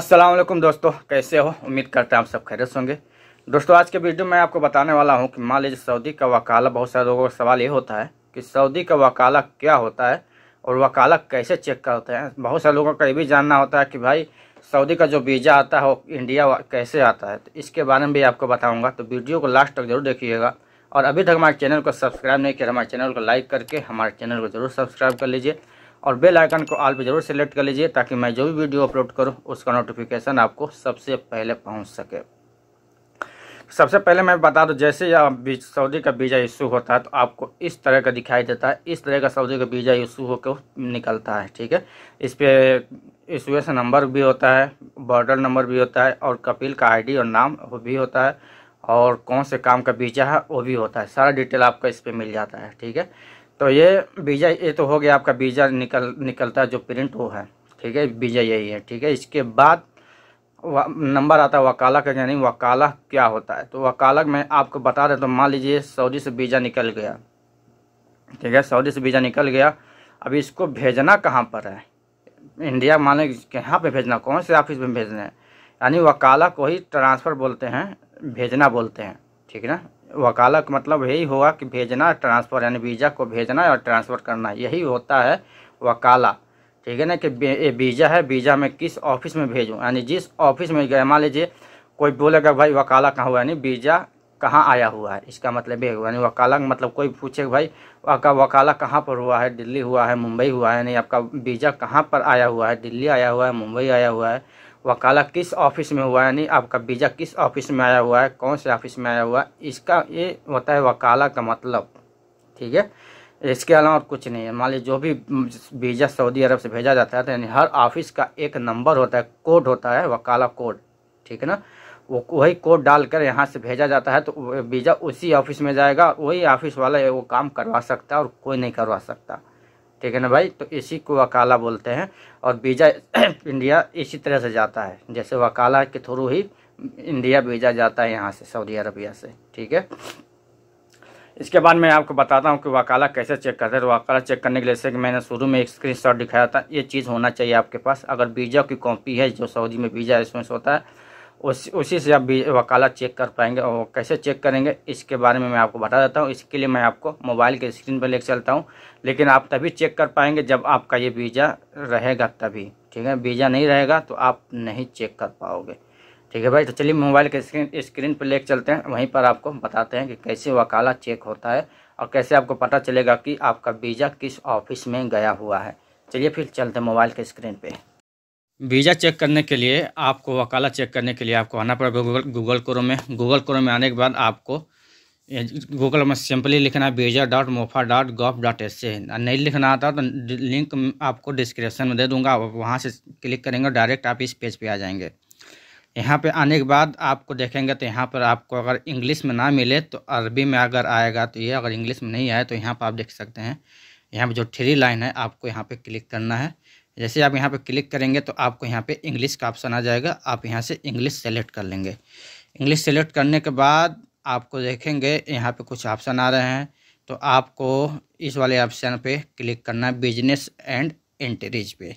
असलम दोस्तों कैसे हो उम्मीद करते हैं आप सब खैरियत होंगे दोस्तों आज के वीडियो में आपको बताने वाला हूं कि मान लीजिए सऊदी का वकाला बहुत सारे लोगों का सवाल ये होता है कि सऊदी का वकाला क्या होता है और वकाला कैसे चेक करते हैं बहुत सारे लोगों का ये भी जानना होता है कि भाई सऊदी का जो वीज़ा आता है वो इंडिया कैसे आता है तो इसके बारे में भी आपको बताऊँगा तो वीडियो को लास्ट तक जरूर देखिएगा और अभी तक हमारे चैनल को सब्सक्राइब नहीं किया हमारे चैनल को लाइक करके हमारे चैनल को जरूर सब्सक्राइब कर लीजिए और बेल आइकन को ऑल पे जरूर सेलेक्ट कर लीजिए ताकि मैं जो भी वीडियो अपलोड करूँ उसका नोटिफिकेशन आपको सबसे पहले पहुँच सके सबसे पहले मैं बता दूं जैसे सऊदी का वीज़ा इशू होता है तो आपको इस तरह का दिखाई देता है इस तरह का सऊदी का वीज़ा इशू होकर निकलता है ठीक है इस पर इशुएसन नंबर भी होता है बॉर्डर नंबर भी होता है और कपिल का आईडी और नाम वो भी होता है और कौन से काम का वीज़ा है वो भी होता है सारा डिटेल आपका इस पर मिल जाता है ठीक है तो ये बीजा ये तो हो गया आपका बीजा निकल निकलता है जो प्रिंट वो है ठीक है बीजा यही है ठीक है इसके बाद नंबर आता है वकाला का यानी वकालक क्या होता है तो वकालक में आपको बता दें तो मान लीजिए सऊदी से बीजा निकल गया ठीक है सऊदी से बीजा निकल गया अब इसको भेजना कहाँ पर है इंडिया माने कहाँ पे भेजना कौन से ऑफिस में भेजना है यानी वकाला को ही ट्रांसफ़र बोलते हैं भेजना बोलते हैं ठीक है ना वकाला का मतलब यही होगा कि भेजना ट्रांसफ़र यानी वीज़ा को भेजना और ट्रांसफ़र करना यही होता है वकाला ठीक है ना कि वीज़ा है वीज़ा में किस ऑफिस में भेजूँ यानी जिस ऑफिस में गए मान लीजिए कोई बोलेगा भाई वकाला कहाँ हुआ यानी वीज़ा कहाँ आया हुआ है इसका मतलब ये यानी वकाला मतलब कोई पूछे भाई आपका वकाला कहाँ पर हुआ है दिल्ली हुआ है मुंबई हुआ है यानी आपका वीज़ा कहाँ पर आया हुआ है दिल्ली आया हुआ है मुंबई आया हुआ है वकाला किस ऑफिस में हुआ यानी आपका वीज़ा किस ऑफिस में आया हुआ है कौन से ऑफिस में आया हुआ है इसका ये होता है वकाला का मतलब ठीक है इसके अलावा और कुछ नहीं है मान लीजिए जो भी वीज़ा सऊदी अरब से भेजा जाता है तो यानी हर ऑफिस का एक नंबर होता है कोड होता है वकाला कोड ठीक है ना वो वही कोड डालकर यहाँ से भेजा जाता है तो वीज़ा उसी ऑफिस में जाएगा वही ऑफिस वाला वो काम करवा सकता है और कोई नहीं करवा सकता ठीक है ना भाई तो इसी को वकाला बोलते हैं और वीज़ा इंडिया इसी तरह से जाता है जैसे वकाला के थ्रू ही इंडिया भेजा जाता है यहाँ से सऊदी अरबिया से ठीक है इसके बाद मैं आपको बताता हूँ कि वकाला कैसे चेक करते हैं वकाला चेक करने के लिए जैसे कि मैंने शुरू में एक स्क्रीनशॉट दिखाया था ये चीज़ होना चाहिए आपके पास अगर वीज़ा की कॉपी है जो सऊदी में वीज़ा इसमें होता है उस उसी से आप वकालत चेक कर पाएंगे और कैसे चेक करेंगे इसके बारे में मैं आपको बता देता हूँ इसके लिए मैं आपको मोबाइल के स्क्रीन पर लेकर चलता हूँ लेकिन आप तभी चेक कर पाएंगे जब आपका ये वीज़ा रहेगा तभी ठीक है वीज़ा नहीं रहेगा तो आप नहीं चेक कर पाओगे ठीक है भाई तो चलिए मोबाइल के स्क्रीन स्क्रीन पर लेकर चलते हैं वहीं पर आपको बताते हैं कि कैसे वकालत चेक होता है और कैसे आपको पता चलेगा कि आपका वीज़ा किस ऑफिस में गया हुआ है चलिए फिर चलते हैं मोबाइल के स्क्रीन पर वीज़ा चेक करने के लिए आपको वकाला चेक करने के लिए आपको आना पड़ेगा गूगल गूगल क्रोम में गूगल क्रोम में आने के बाद आपको गूगल में सिंपली लिखना है visa dot mofa dot gov dot S से नहीं लिखना आता तो लिंक आपको डिस्क्रिप्शन में दे दूंगा वहाँ से क्लिक करेंगे डायरेक्ट आप इस पेज पे आ जाएंगे यहाँ पे आने के बाद आपको देखेंगे तो यहाँ पर आपको अगर इंग्लिश में ना मिले तो अरबी में अगर आएगा तो ये अगर इंग्लिश में नहीं आए तो यहाँ पर आप देख सकते हैं यहाँ पर जो थ्री लाइन है आपको यहाँ पर क्लिक करना है जैसे आप यहाँ पे क्लिक करेंगे तो आपको यहाँ पे इंग्लिश का ऑप्शन आ जाएगा आप यहाँ से इंग्लिश सेलेक्ट कर लेंगे इंग्लिश सेलेक्ट करने के बाद आपको देखेंगे यहाँ पे कुछ ऑप्शन आ रहे हैं तो आपको इस वाले ऑप्शन पे क्लिक करना है बिजनेस एंड एंट्रीज पे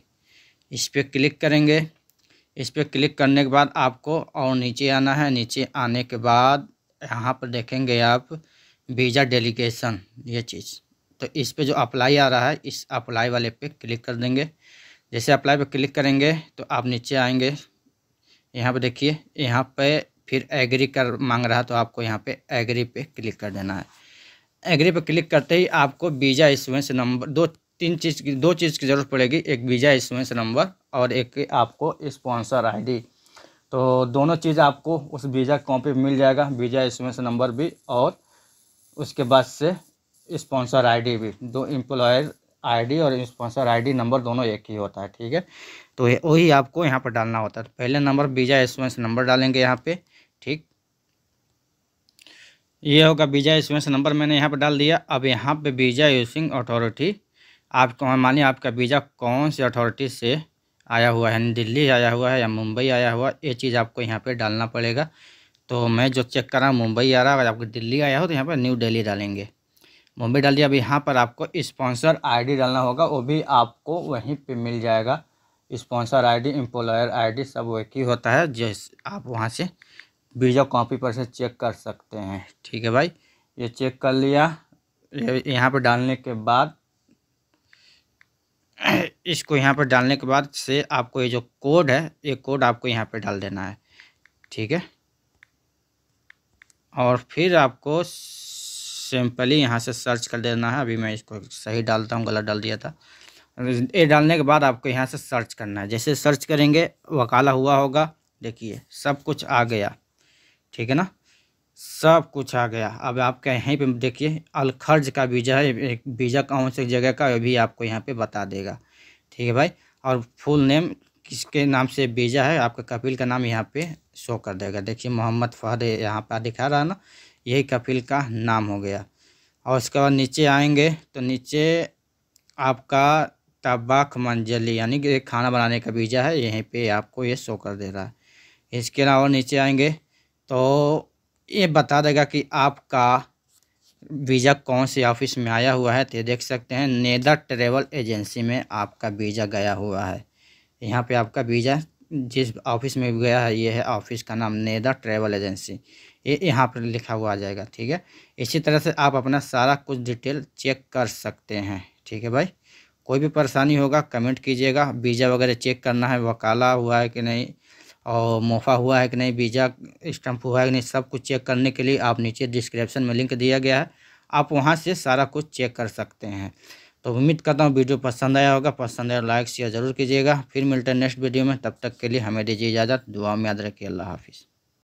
इस पर क्लिक करेंगे इस पर क्लिक करने के बाद आपको और नीचे आना है नीचे आने के बाद यहाँ पर देखेंगे आप वीज़ा डेलीगेशन ये चीज़ तो इस पर जो अप्लाई आ रहा है इस अप्लाई वाले पे क्लिक कर देंगे जैसे अप्लाई पर क्लिक करेंगे तो आप नीचे आएंगे यहाँ पर देखिए यहाँ पे फिर एग्री कर मांग रहा तो आपको यहाँ पे एग्री पे क्लिक कर देना है एग्री पे क्लिक करते ही आपको वीज़ा इंश्योरेंस नंबर दो तीन चीज़ की दो चीज़ की ज़रूरत पड़ेगी एक वीज़ा इंश्योरेंस नंबर और एक आपको स्पॉन्सर आईडी तो दोनों चीज़ आपको उस वीज़ा कॉपी मिल जाएगा वीज़ा इंश्योरेंस नंबर भी और उसके बाद से स्पॉन्सर डी भी दो एम्प्लॉयर आईडी और स्पॉन्सर आईडी नंबर दोनों एक ही होता है ठीक है तो वही आपको यहाँ पर डालना होता है तो पहले नंबर बीजा स्पॉन्स नंबर डालेंगे यहाँ पे ठीक ये होगा वीज़ा इशुएंस नंबर मैंने यहाँ पर डाल दिया अब यहाँ पे वीज़ा यूसिंग अथॉरिटी आप मानिए आपका वीज़ा कौन सी अथॉरिटी से आया हुआ है दिल्ली आया हुआ है या मुंबई आया हुआ ये चीज़ आपको यहाँ पर डालना पड़ेगा तो मैं जो चेक कर रहा हूँ मुंबई आ रहा है अगर आपको दिल्ली आया हो तो यहाँ पर न्यू दिल्ली डालेंगे मुंबई डाल दिया अब यहाँ पर आपको स्पॉन्सर आईडी डालना होगा वो भी आपको वहीं पे मिल जाएगा स्पॉन्सर आईडी एम्प्लॉयर आईडी सब एक ही होता है जिस आप वहाँ से वीज़ा कॉपी पर से चेक कर सकते हैं ठीक है भाई ये चेक कर लिया यहाँ पर डालने के बाद इसको यहाँ पर डालने के बाद से आपको ये जो कोड है ये कोड आपको यहाँ पर डाल देना है ठीक है और फिर आपको सिंपली यहाँ से सर्च कर देना है अभी मैं इसको सही डालता हूँ गलत डाल दिया था ये डालने के बाद आपको यहाँ से सर्च करना है जैसे सर्च करेंगे वकाला हुआ होगा देखिए सब कुछ आ गया ठीक है ना सब कुछ आ गया अब आपका यहीं पे देखिए अलखर्ज का बीजा है बीजा कौन से जगह का भी आपको यहाँ पे बता देगा ठीक है भाई और फुल नेम किसके नाम से बीजा है आपका कपिल का नाम यहाँ पे शो कर देगा देखिए मोहम्मद फहद यहाँ पर दिखा रहा है ना यही कपिल का नाम हो गया और उसके बाद नीचे आएंगे तो नीचे आपका तबाक मंजली यानी कि खाना बनाने का बीजा है यहीं पे आपको ये शो कर दे रहा है इसके अलावा नीचे आएंगे तो ये बता देगा कि आपका वीज़ा कौन से ऑफिस में आया हुआ है तो ये देख सकते हैं नेदर ट्रेवल एजेंसी में आपका वीज़ा गया हुआ है यहाँ पे आपका वीज़ा जिस ऑफिस में गया है ये है ऑफिस का नाम नेदर ट्रेवल एजेंसी ये यहाँ पर लिखा हुआ आ जाएगा ठीक है इसी तरह से आप अपना सारा कुछ डिटेल चेक कर सकते हैं ठीक है भाई कोई भी परेशानी होगा कमेंट कीजिएगा वीज़ा वगैरह चेक करना है वकाला हुआ है कि नहीं और मोफा हुआ है कि नहीं वीज़ा स्टम्प हुआ है कि नहीं सब कुछ चेक करने के लिए आप नीचे डिस्क्रिप्शन में लिंक दिया गया है आप वहाँ से सारा कुछ चेक कर सकते हैं तो उम्मीद करता हूँ वीडियो पसंद आया होगा पसंद आया लाइक शेयर ज़रूर कीजिएगा फिर मिलते हैं नेक्स्ट वीडियो में तब तक के लिए हमें दीजिए इजाज़त दुआ में याद रखिए अल्लाह हाफिज़